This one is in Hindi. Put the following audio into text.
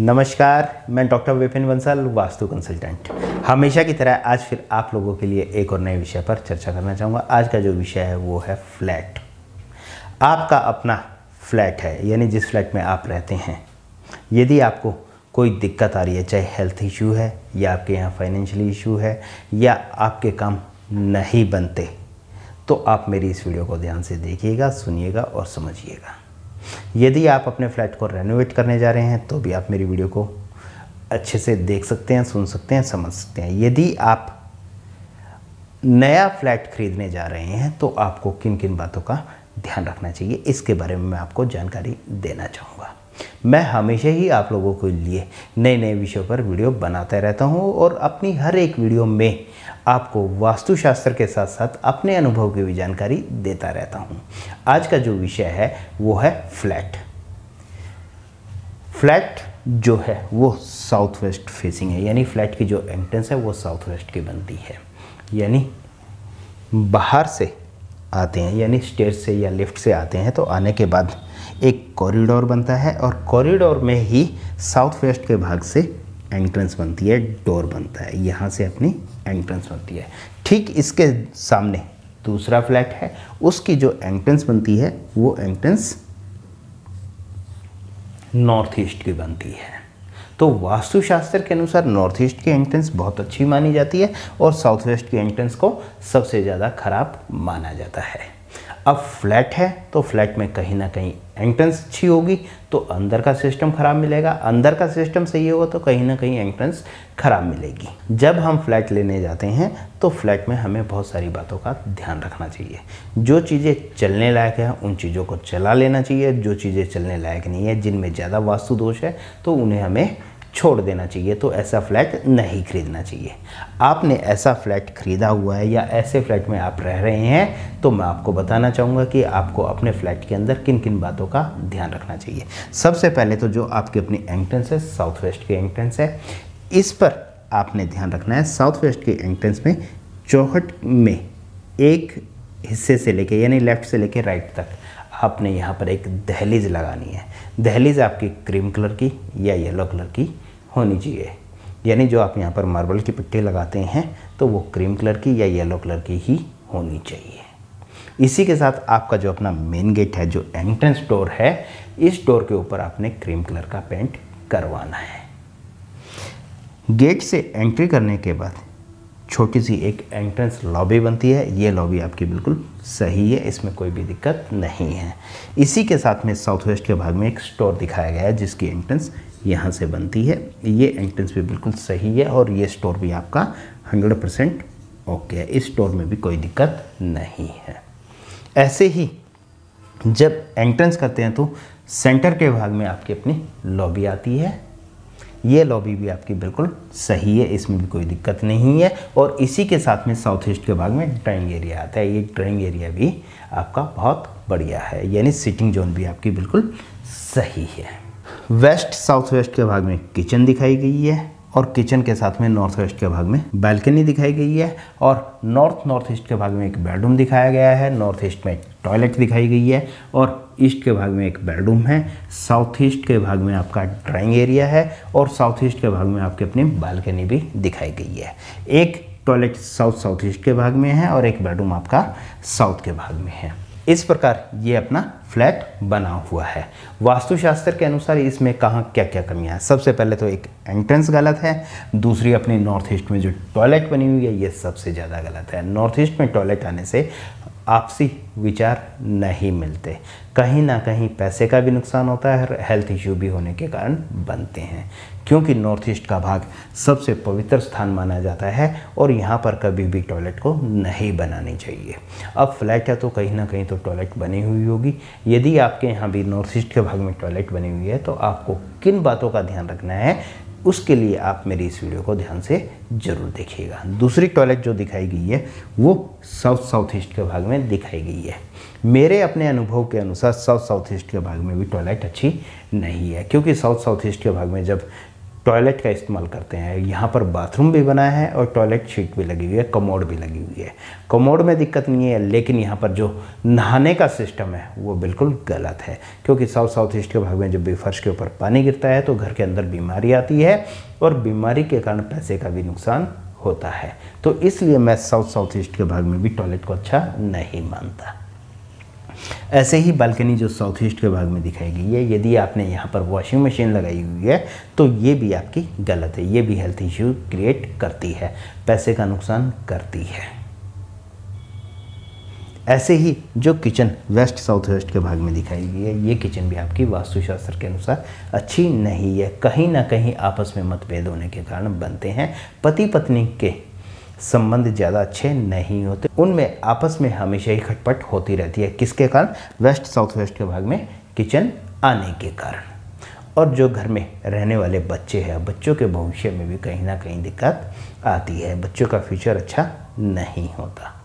नमस्कार मैं डॉक्टर विपिन बंसल वास्तु कंसल्टेंट हमेशा की तरह आज फिर आप लोगों के लिए एक और नए विषय पर चर्चा करना चाहूँगा आज का जो विषय है वो है फ्लैट आपका अपना फ्लैट है यानी जिस फ्लैट में आप रहते हैं यदि आपको कोई दिक्कत आ रही है चाहे हेल्थ इशू है या आपके यहाँ फाइनेंशियली इशू है या आपके काम नहीं बनते तो आप मेरी इस वीडियो को ध्यान से देखिएगा सुनिएगा और समझिएगा यदि आप अपने फ्लैट को रेनोवेट करने जा रहे हैं तो भी आप मेरी वीडियो को अच्छे से देख सकते हैं सुन सकते हैं समझ सकते हैं यदि आप नया फ्लैट खरीदने जा रहे हैं तो आपको किन किन बातों का ध्यान रखना चाहिए इसके बारे में मैं आपको जानकारी देना चाहूँगा मैं हमेशा ही आप लोगों के लिए नए नए विषयों पर वीडियो बनाते रहता हूँ और अपनी हर एक वीडियो में आपको वास्तुशास्त्र के साथ साथ अपने अनुभव की भी जानकारी देता रहता हूँ आज का जो विषय है वो है फ्लैट फ्लैट जो है वो साउथ वेस्ट फेसिंग है यानी फ्लैट की जो एंट्रेंस है वो साउथ वेस्ट की बनती है यानी बाहर से आते हैं यानी स्टेट से या लिफ्ट से आते हैं तो आने के बाद एक कॉरिडोर बनता है और कॉरिडोर में ही साउथ वेस्ट के भाग से एंट्रेंस बनती है डोर बनता है यहाँ से अपनी एंट्रेंस बनती है ठीक इसके सामने दूसरा फ्लैट है उसकी जो एंट्रेंस बनती है वो एंट्रेंस नॉर्थ ईस्ट की बनती है तो वास्तुशास्त्र के अनुसार नॉर्थ ईस्ट की एंट्रेंस बहुत अच्छी मानी जाती है और साउथ वेस्ट की एंट्रेंस को सबसे ज़्यादा खराब माना जाता है अब फ्लैट है तो फ्लैट में कहीं ना कहीं एंट्रेंस अच्छी होगी तो अंदर का सिस्टम ख़राब मिलेगा अंदर का सिस्टम सही होगा तो कहीं ना कहीं एंट्रेंस ख़राब मिलेगी जब हम फ्लैट लेने जाते हैं तो फ्लैट में हमें बहुत सारी बातों का ध्यान रखना चाहिए जो चीज़ें चलने लायक हैं उन चीज़ों को चला लेना चाहिए जो चीज़ें चलने लायक नहीं है जिनमें ज़्यादा वास्तु दोष है तो उन्हें हमें छोड़ देना चाहिए तो ऐसा फ्लैट नहीं खरीदना चाहिए आपने ऐसा फ्लैट ख़रीदा हुआ है या ऐसे फ्लैट में आप रह रहे हैं तो मैं आपको बताना चाहूँगा कि आपको अपने फ्लैट के अंदर किन किन बातों का ध्यान रखना चाहिए सबसे पहले तो जो आपकी अपनी एंट्रेंस है साउथ वेस्ट की एंट्रेंस है इस पर आपने ध्यान रखना है साउथ वेस्ट के एंट्रेंस में चौहट में एक हिस्से से लेके यानी लेफ़्ट से लेके राइट तक आपने यहाँ पर एक दहलीज लगानी है दहलीज आपकी क्रीम कलर की या येलो कलर की होनी चाहिए यानी जो आप यहाँ पर मार्बल की पट्टी लगाते हैं तो वो क्रीम कलर की या येलो कलर की ही होनी चाहिए इसी के साथ आपका जो अपना मेन गेट है जो एंट्रेंस डोर है इस डोर के ऊपर आपने क्रीम कलर का पेंट करवाना है गेट से एंट्री करने के बाद छोटी सी एक एंट्रेंस लॉबी बनती है ये लॉबी आपकी बिल्कुल सही है इसमें कोई भी दिक्कत नहीं है इसी के साथ में साउथ वेस्ट के भाग में एक स्टोर दिखाया गया है जिसकी एंट्रेंस यहाँ से बनती है ये एंट्रेंस भी बिल्कुल सही है और ये स्टोर भी आपका 100 परसेंट ओके है इस स्टोर में भी कोई दिक्कत नहीं है ऐसे ही जब एंट्रेंस करते हैं तो सेंटर के भाग में आपकी अपनी लॉबी आती है ये लॉबी भी आपकी बिल्कुल सही है इसमें भी कोई दिक्कत नहीं है और इसी के साथ में साउथ ईस्ट के भाग में ड्राइंग एरिया आता है ये ड्राइंग एरिया भी आपका बहुत बढ़िया है यानी सिटिंग जोन भी आपकी बिल्कुल सही है वेस्ट साउथ वेस्ट के भाग में किचन दिखाई गई है और किचन के साथ में नॉर्थ वेस्ट के भाग में बैल्कनी दिखाई गई है और नॉर्थ नॉर्थ ईस्ट के भाग में एक बेडरूम दिखाया गया है नॉर्थ ईस्ट में टॉयलेट दिखाई गई है और ईस्ट के भाग में एक बेडरूम है साउथ ईस्ट के भाग में आपका ड्राइंग एरिया है और साउथ ईस्ट के भाग में आपकी अपनी बालकनी भी दिखाई गई है एक टॉयलेट साउथ साउथ ईस्ट के भाग में है और एक बेडरूम आपका साउथ के भाग में है इस प्रकार ये अपना फ्लैट बना हुआ है वास्तुशास्त्र के अनुसार इसमें कहाँ क्या क्या कमियाँ हैं सबसे पहले तो एक एंट्रेंस गलत है दूसरी अपने नॉर्थ ईस्ट में जो टॉयलेट बनी हुई है ये सबसे ज़्यादा गलत है नॉर्थ ईस्ट में टॉयलेट आने से आपसी विचार नहीं मिलते कहीं ना कहीं पैसे का भी नुकसान होता है हेल्थ इश्यू भी होने के कारण बनते हैं क्योंकि नॉर्थ ईस्ट का भाग सबसे पवित्र स्थान माना जाता है और यहाँ पर कभी भी टॉयलेट को नहीं बनानी चाहिए अब फ्लैट है तो कहीं ना कहीं तो टॉयलेट बनी हुई होगी यदि आपके यहाँ भी नॉर्थ ईस्ट के भाग में टॉयलेट बनी हुई है तो आपको किन बातों का ध्यान रखना है उसके लिए आप मेरी इस वीडियो को ध्यान से ज़रूर देखिएगा दूसरी टॉयलेट जो दिखाई गई है वो साउथ साउथ ईस्ट के भाग में दिखाई गई है मेरे अपने अनुभव के अनुसार साउथ साउथ ईस्ट के भाग में भी टॉयलेट अच्छी नहीं है क्योंकि साउथ साउथ ईस्ट के भाग में जब टॉयलेट का इस्तेमाल करते हैं यहाँ पर बाथरूम भी बना है और टॉयलेट शीट भी लगी हुई है कमोड भी लगी हुई है कमोड में दिक्कत नहीं है लेकिन यहाँ पर जो नहाने का सिस्टम है वो बिल्कुल गलत है क्योंकि साउथ साउथ ईस्ट के भाग में जब भी फर्श के ऊपर पानी गिरता है तो घर के अंदर बीमारी आती है और बीमारी के कारण पैसे का भी नुकसान होता है तो इसलिए मैं साउथ साउथ ईस्ट के भाग में भी टॉयलेट को अच्छा नहीं मानता ऐसे ही बालकनी जो साउथ ईस्ट के भाग में दिखाई गई है यदि आपने यहाँ पर वॉशिंग मशीन लगाई हुई है तो ये भी आपकी गलत है ये भी हेल्थ इश्यू क्रिएट करती है पैसे का नुकसान करती है ऐसे ही जो किचन वेस्ट साउथ वेस्ट के भाग में दिखाई गई है ये किचन भी आपकी वास्तुशास्त्र के अनुसार अच्छी नहीं है कहीं ना कहीं आपस में मतभेद होने के कारण बनते हैं पति पत्नी के संबंध ज़्यादा अच्छे नहीं होते उनमें आपस में हमेशा ही खटपट होती रहती है किसके कारण वेस्ट साउथ वेस्ट के भाग में किचन आने के कारण और जो घर में रहने वाले बच्चे हैं बच्चों के भविष्य में भी कहीं ना कहीं दिक्कत आती है बच्चों का फ्यूचर अच्छा नहीं होता